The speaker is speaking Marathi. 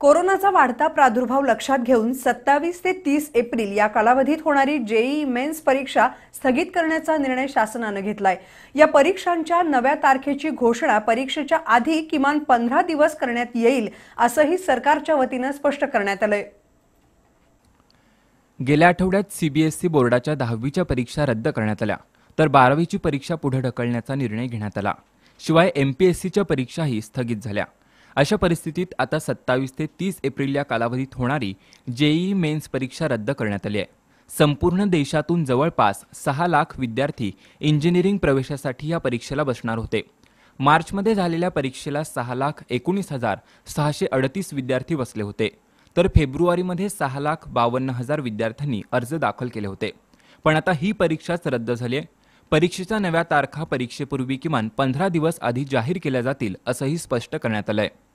कोरोनाचा वाढता प्रादुर्भाव लक्षात घेऊन सत्तावीस ते तीस एप्रिल या कालावधीत होणारी जेई मेन्स परीक्षा स्थगित करण्याचा निर्णय शासनानं घेतलाय या परीक्षांच्या नव्या तारखेची घोषणा परीक्षेच्या आधी किमान पंधरा दिवस करण्यात येईल असंही सरकारच्या वतीनं स्पष्ट करण्यात आलंय गेल्या आठवड्यात सीबीएसई बोर्डाच्या दहावीच्या परीक्षा रद्द करण्यात आल्या तर बारावीची परीक्षा पुढे ढकलण्याचा निर्णय घेण्यात आला शिवाय एमपीएससीच्या परीक्षाही स्थगित झाल्या अशा परिस्थितीत आता सत्तावीस ते तीस एप्रिल या कालावधीत होणारी जेईई मेन्स परीक्षा रद्द करण्यात आली आहे संपूर्ण देशातून जवळपास सहा लाख विद्यार्थी इंजिनिअरिंग प्रवेशासाठी या परीक्षेला बसणार होते मार्चमध्ये झालेल्या परीक्षेला सहा लाख एकोणीस हजार सहाशे अडतीस विद्यार्थी बसले होते तर फेब्रुवारीमध्ये सहा लाख बावन्न हजार विद्यार्थ्यांनी अर्ज दाखल केले होते पण आता ही परीक्षाच रद्द झाली आहे परीक्षेच्या नव्या तारखा परीक्षेपूर्वी किमान पंधरा दिवस आधी जाहीर केल्या जातील असंही स्पष्ट करण्यात आलं आहे